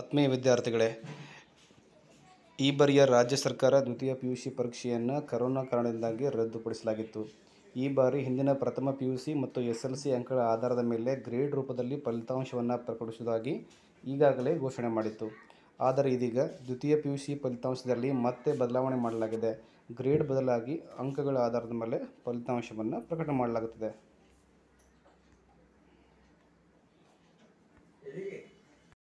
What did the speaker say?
ಆತ್ಮೀಯ ವಿದ್ಯಾರ್ಥಿಗಳೇ ಈ ಬಾರಿಯ ರಾಜ್ಯ ಸರ್ಕಾರ ದ್ವಿತೀಯ ಪಿ ಯು ಸಿ ಪರೀಕ್ಷೆಯನ್ನು ಕರೋನಾ ಕಾರಣದಿಂದಾಗಿ ರದ್ದುಪಡಿಸಲಾಗಿತ್ತು ಈ ಬಾರಿ ಹಿಂದಿನ ಪ್ರಥಮ ಪಿ ಯು ಸಿ ಮತ್ತು ಎಸ್ ಎಲ್ ಸಿ ಅಂಕಗಳ ಆಧಾರದ ಮೇಲೆ ಗ್ರೇಡ್ ರೂಪದಲ್ಲಿ ಫಲಿತಾಂಶವನ್ನು ಪ್ರಕಟಿಸುವುದಾಗಿ ಈಗಾಗಲೇ ಘೋಷಣೆ ಮಾಡಿತ್ತು ಆದರೆ ಇದೀಗ ದ್ವಿತೀಯ ಪಿ ಯು ಸಿ ಫಲಿತಾಂಶದಲ್ಲಿ ಮತ್ತೆ ಬದಲಾವಣೆ ಮಾಡಲಾಗಿದೆ ಗ್ರೇಡ್ ಬದಲಾಗಿ ಅಂಕಗಳ ಆಧಾರದ ಮೇಲೆ ಫಲಿತಾಂಶವನ್ನು ಪ್ರಕಟ ಮಾಡಲಾಗುತ್ತದೆ